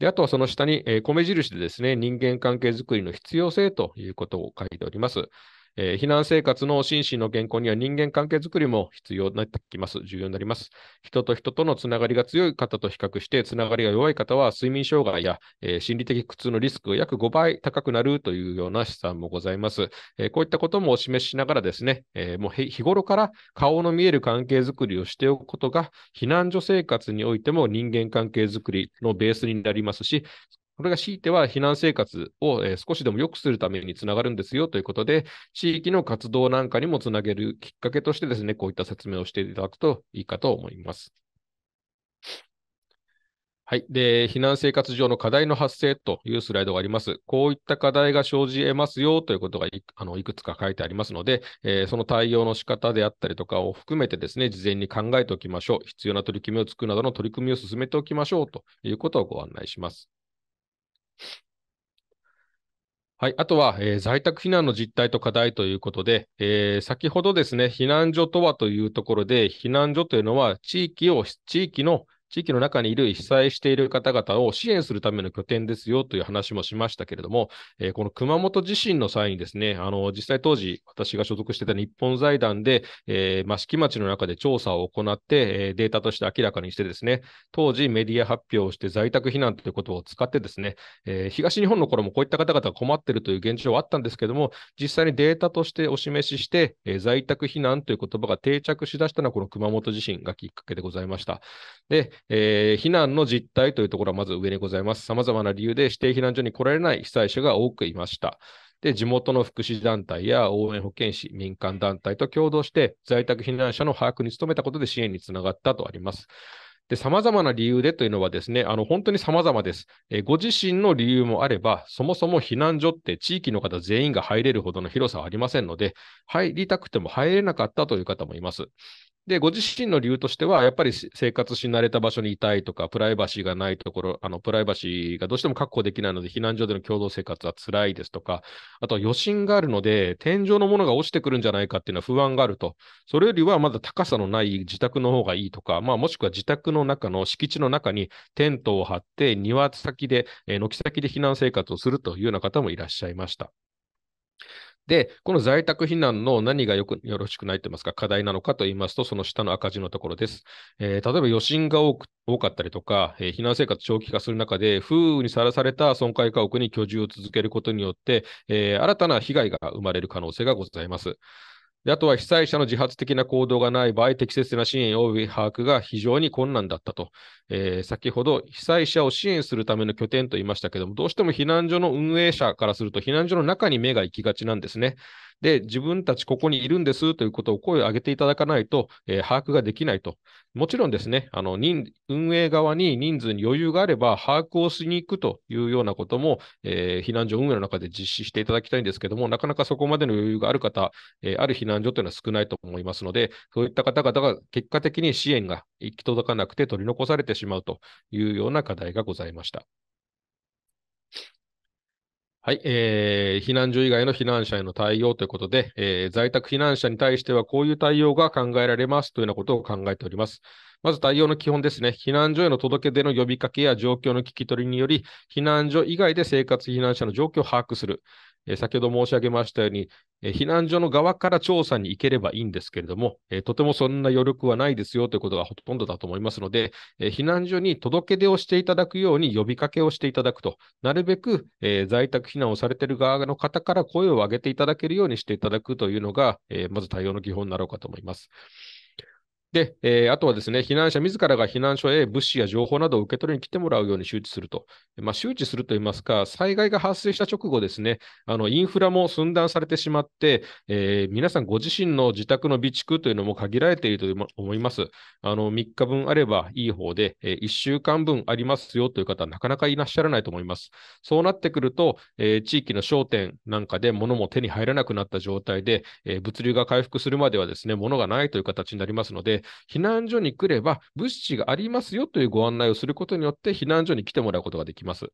で、あとはその下に、えー、米印でですね、人間関係づくりの必要性ということを書いております。えー、避難生活の心身の健康には人間関係づくりも必要になってきます。重要になります。人と人とのつながりが強い方と比較して、つながりが弱い方は睡眠障害や、えー、心理的苦痛のリスクが約5倍高くなるというような試算もございます。えー、こういったこともお示ししながらですね、えもう日頃から顔の見える関係づくりをしておくことが、避難所生活においても人間関係づくりのベースになりますし、これが強いては避難生活を、え少しでも良くするためにつながるんですよということで、地域の活動なんかにもつなげるきっかけとしてですね、こういった説明をしていただくといいかと思います。はい。で、避難生活上の課題の発生というスライドがあります。こういった課題が生じ得ますよということがいあのいくつか書いてありますので、えー、その対応の仕方であったりとかを含めてですね、事前に考えておきましょう。必要な取り決めをつくなどの取り組みを進めておきましょうということをご案内します。はい。あとは、えー、在宅避難の実態と課題ということで、えー、先ほどですね、避難所とはというところで、避難所というのは地域を、地域の地域の中にいる被災している方々を支援するための拠点ですよという話もしましたけれども、えー、この熊本地震の際にですね、あの実際当時、私が所属していた日本財団で、えー、益城町の中で調査を行って、えー、データとして明らかにしてですね、当時メディア発表をして在宅避難ということを使ってですね、えー、東日本の頃もこういった方々が困っているという現状はあったんですけれども、実際にデータとしてお示しして、えー、在宅避難という言葉が定着しだしたのはこの熊本地震がきっかけでございました。でえー、避難の実態というところはまず上にございます。様々な理由で指定避難所に来られない被災者が多くいました。で、地元の福祉団体や応援保健師、民間団体と共同して、在宅避難者の把握に努めたことで支援につながったとあります。で、様々な理由でというのはですね、あの、本当に様々です。えご自身の理由もあれば、そもそも避難所って地域の方全員が入れるほどの広さはありませんので、入りたくても入れなかったという方もいます。で、ご自身の理由としては、やっぱり生活し慣れた場所にいたいとか、プライバシーがないところ、あのプライバシーがどうしても確保できないので、避難所での共同生活は辛いですとか、あとは余震があるので、天井のものが落ちてくるんじゃないかっていうのは不安があると、それよりはまだ高さのない自宅の方がいいとか、まあ、もしくは自宅の中の敷地の中にテントを張って、庭先で、えー、軒先で避難生活をするというような方もいらっしゃいました。で、この在宅避難の何がよくよろしくないとていますか、課題なのかと言いますと、その下の赤字のところです。えー、例えば余震が多かったりとか、えー、避難生活長期化する中で、風雨にさらされた損壊家屋に居住を続けることによって、えー、新たな被害が生まれる可能性がございます。であとは被災者の自発的な行動がない場合、適切な支援及び把握が非常に困難だったと、えー、先ほど被災者を支援するための拠点と言いましたけども、どうしても避難所の運営者からすると、避難所の中に目が行きがちなんですね。で、自分たちここにいるんですということを声を上げていただかないと、えー、把握ができないと。もちろんですね、あの運営側に人数に余裕があれば、把握をしに行くというようなことも、えー、避難所運営の中で実施していただきたいんですけども、なかなかそこまでの余裕がある方、えー、ある避難所というのは少ないと思いますので、そういった方々が結果的に支援が行き届かなくて取り残されてしまうというような課題がございました。はい、えー、避難所以外の避難者への対応ということで、えー、在宅避難者に対してはこういう対応が考えられますというようなことを考えております。まず対応の基本ですね。避難所への届け出の呼びかけや状況の聞き取りにより、避難所以外で生活避難者の状況を把握する。え先ほど申し上げましたように、え避難所の側から調査に行ければいいんですけれども、えとてもそんな余力はないですよということがほとんどだと思いますので、え避難所に届け出をしていただくように呼びかけをしていただくと、なるべく、え在宅避難をされている側の方から声を上げていただけるようにしていただくというのが、えまず対応の基本になろうかと思います。で、えー、あとはですね、避難者自らが避難所へ物資や情報などを受け取りに来てもらうように周知すると、まあ、周知するといいますか、災害が発生した直後ですね、あのインフラも寸断されてしまって、えー、皆さんご自身の自宅の備蓄というのも限られていると思います。あの3日分あればいい方で、えー、1週間分ありますよという方はなかなかいらっしゃらないと思います。そうなってくると、えー、地域の商店なんかで物も手に入らなくなった状態で、え物流が回復するまではですね、物がないという形になりますので、避難所に来れば物資がありますよというご案内をすることによって、避難所に来てもらうことができます。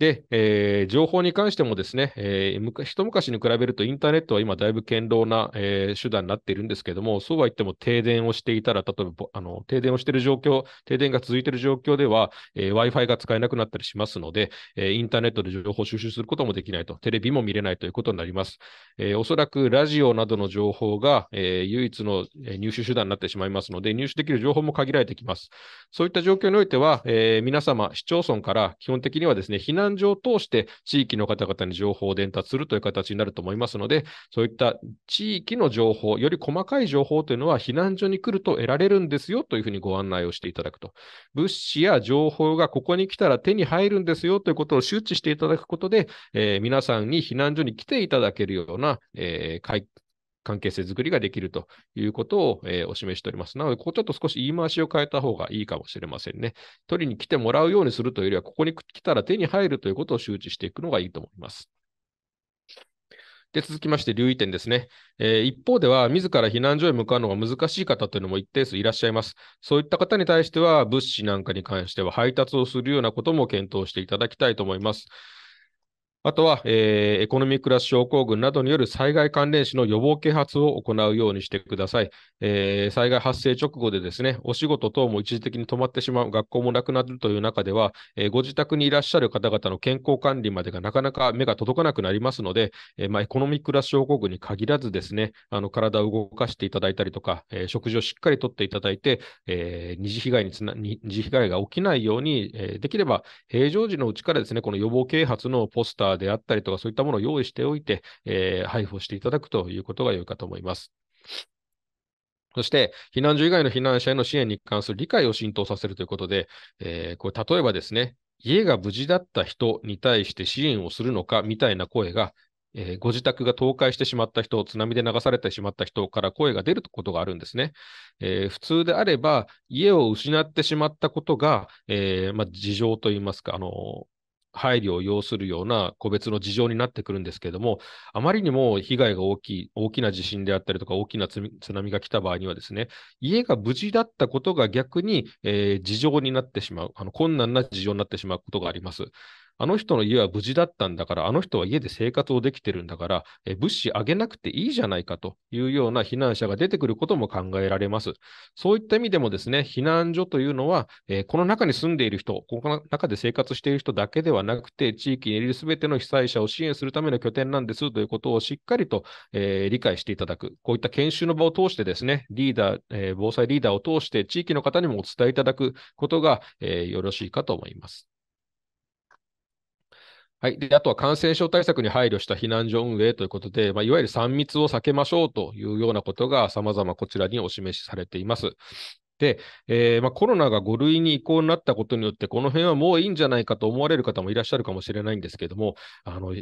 で、えー、情報に関してもですね、えー、一昔に比べるとインターネットは今だいぶ堅牢な、えー、手段になっているんですけども、そうは言っても停電をしていたら、例えばあの停電をしている状況、停電が続いている状況では、えー、Wi-Fi が使えなくなったりしますので、えー、インターネットで情報収集することもできないと、テレビも見れないということになります。えー、おそらくラジオなどの情報が、えー、唯一の入手手段になってしまいますので、入手できる情報も限られてきます。そういった状況においては、えー、皆様、市町村から基本的にはですね、避難産所を通して地域の方々に情報を伝達するという形になると思いますので、そういった地域の情報、より細かい情報というのは避難所に来ると得られるんですよというふうにご案内をしていただくと。物資や情報がここに来たら手に入るんですよということを周知していただくことで、えー、皆さんに避難所に来ていただけるような、えー、関係性づくりができるということを、えー、お示しております。なので、ここちょっと少し言い回しを変えた方がいいかもしれませんね。取りに来てもらうようにするというよりは、ここに来たら手に入るということを周知していくのがいいと思います。で続きまして、留意点ですね、えー、一方では、自ら避難所へ向かうのが難しい方というのも一定数いらっしゃいます。そういった方に対しては、物資なんかに関しては配達をするようなことも検討していただきたいと思います。あとは、えー、エコノミークラス症候群などによる災害関連死の予防啓発を行うようにしてください。えー、災害発生直後でですね、お仕事等も一時的に止まってしまう、学校もなくなるという中では、えー、ご自宅にいらっしゃる方々の健康管理までがなかなか目が届かなくなりますので、えまあ、エコノミークラス症候群に限らずですね、あの体を動かしていただいたりとか、え食事をしっかりとっていただいて、え二次被害につな二次被害が起きないように、えできれば平常時のうちからですね、この予防啓発のポスターかであったりとか、そういったものを用意しておいて、えー、配布をしていただくということが良いかと思います。そして、避難所以外の避難者への支援に関する理解を浸透させるということで、えー、これ例えばですね、家が無事だった人に対して支援をするのかみたいな声が、えー、ご自宅が倒壊してしまった人、津波で流されてしまった人から声が出ることがあるんですね。えー、普通であれば、家を失ってしまったことが、えーまあ、事情といいますか、あの配慮を要するような個別の事情になってくるんですけれども、あまりにも被害が大きい、大きな地震であったりとか、大きな津波が来た場合には、ですね家が無事だったことが逆に、えー、事情になってしまうあの、困難な事情になってしまうことがあります。あの人の家は無事だったんだから、あの人は家で生活をできてるんだから、え物資あげなくていいじゃないかというような避難者が出てくることも考えられます。そういった意味でもですね、避難所というのは、えこの中に住んでいる人、この中で生活している人だけではなくて、地域にいるすべての被災者を支援するための拠点なんですということをしっかりと、え理解していただく、こういった研修の場を通してですね、リーダー、え防災リーダーを通して地域の方にもお伝えいただくことが、えよろしいかと思います。はい、であとは感染症対策に配慮した避難所運営ということで、まあ、いわゆる3密を避けましょうというようなことが、さまざまこちらにお示しされています。で、えー、まあ、コロナが5類に移行になったことによって、この辺はもういいんじゃないかと思われる方もいらっしゃるかもしれないんですけれども、あの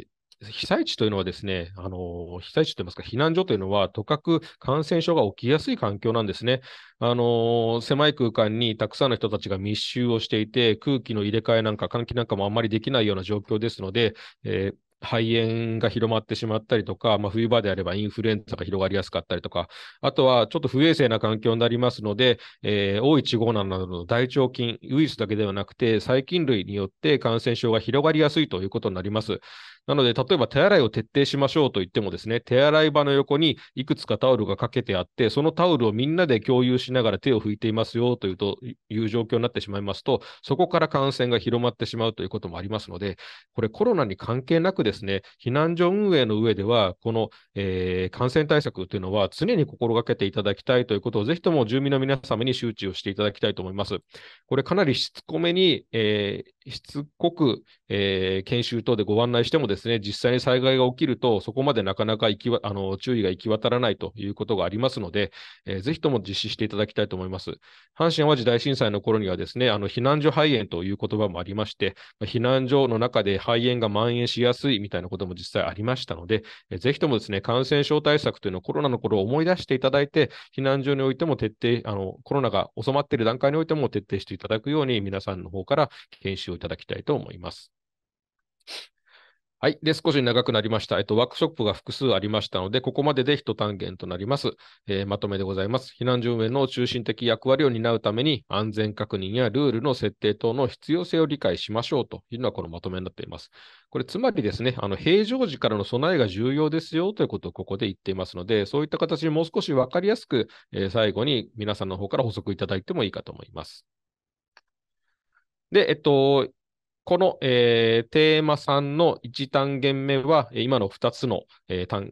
被災地というのはですね、あの被災地といいますか、避難所というのは、とかく感染症が起きやすい環境なんですね。あの狭い空間にたくさんの人たちが密集をしていて、空気の入れ替えなんか、換気なんかもあんまりできないような状況ですので、えー肺炎が広まってしまったりとか、まあ、冬場であればインフルエンザが広がりやすかったりとか、あとはちょっと不衛生な環境になりますので、え O157 などの大腸菌、ウイルスだけではなくて、細菌類によって感染症が広がりやすいということになります。なので、例えば手洗いを徹底しましょうと言ってもですね、手洗い場の横にいくつかタオルがかけてあって、そのタオルをみんなで共有しながら手を拭いていますよというという状況になってしまいますと、そこから感染が広まってしまうということもありますので、これコロナに関係なくですね、避難所運営の上では、この、えー、感染対策というのは常に心がけていただきたいということを、ぜひとも住民の皆様に周知をしていただきたいと思います。これ、かなりしつこめに、えーしつこく、えー、研修等でご案内してもですね、実際に災害が起きると、そこまでなかなか行きあの注意が行き渡らないということがありますので、えー、ぜひとも実施していただきたいと思います。阪神・淡路大震災の頃にはですね、あの避難所肺炎という言葉もありまして、避難所の中で肺炎が蔓延しやすいみたいなことも実際ありましたので、えー、ぜひともですね、感染症対策というのをコロナの頃を思い出していただいて、避難所においても徹底、あのコロナが収まっている段階においても徹底していただくように、皆さんの方から研修をいただきたいと思います。はい。で、少し長くなりました。えっと、ワークショップが複数ありましたので、ここまでで一単元となります。えー、まとめでございます。避難所運営の中心的役割を担うために、安全確認やルールの設定等の必要性を理解しましょうというのはこのまとめになっています。これ、つまりですね、あの平常時からの備えが重要ですよということをここで言っていますので、そういった形にもう少しわかりやすく、えー、最後に皆さんの方から補足いただいてもいいかと思います。で、えっと、この、えー、テーマ3の1単元目は、今の2つの、えー、単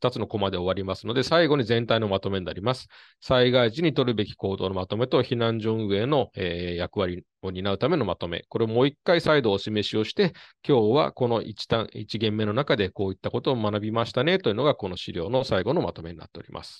2つのコマで終わりますので、最後に全体のまとめになります。災害時に取るべき行動のまとめと、避難所運営の、えー、役割を担うためのまとめ。これをもう一回再度お示しをして、今日はこの 1, 単1元目の中でこういったことを学びましたねというのが、この資料の最後のまとめになっております。